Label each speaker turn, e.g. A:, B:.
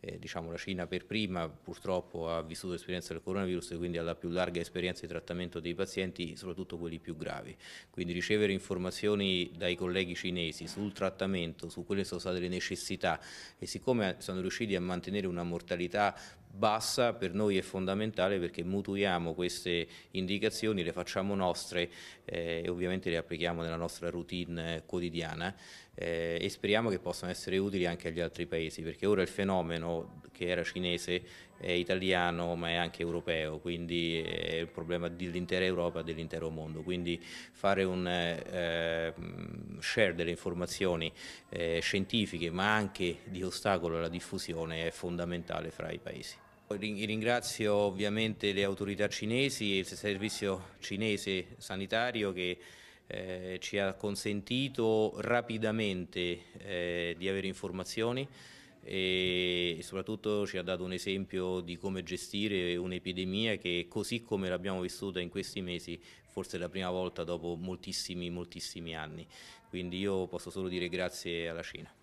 A: eh, diciamo la Cina per prima purtroppo ha vissuto l'esperienza del coronavirus e quindi ha la più larga esperienza di trattamento dei pazienti, soprattutto quelli più gravi. Quindi ricevere informazioni dai colleghi cinesi sul trattamento, su quelle sono state le necessità e siccome sono riusciti a mantenere una mortalità bassa per noi è fondamentale perché mutuiamo queste indicazioni, le facciamo nostre eh, e ovviamente le applichiamo nella nostra routine quotidiana eh, e speriamo che possano essere utili anche agli altri paesi perché ora il fenomeno che era cinese è italiano ma è anche europeo, quindi è un problema dell'intera Europa e dell'intero mondo. Quindi fare un eh, ehm, share delle informazioni eh, scientifiche ma anche di ostacolo alla diffusione è fondamentale fra i paesi. Ringrazio ovviamente le autorità cinesi e il servizio cinese sanitario che eh, ci ha consentito rapidamente eh, di avere informazioni e soprattutto ci ha dato un esempio di come gestire un'epidemia che così come l'abbiamo vissuta in questi mesi forse è la prima volta dopo moltissimi moltissimi anni quindi io posso solo dire grazie alla Cina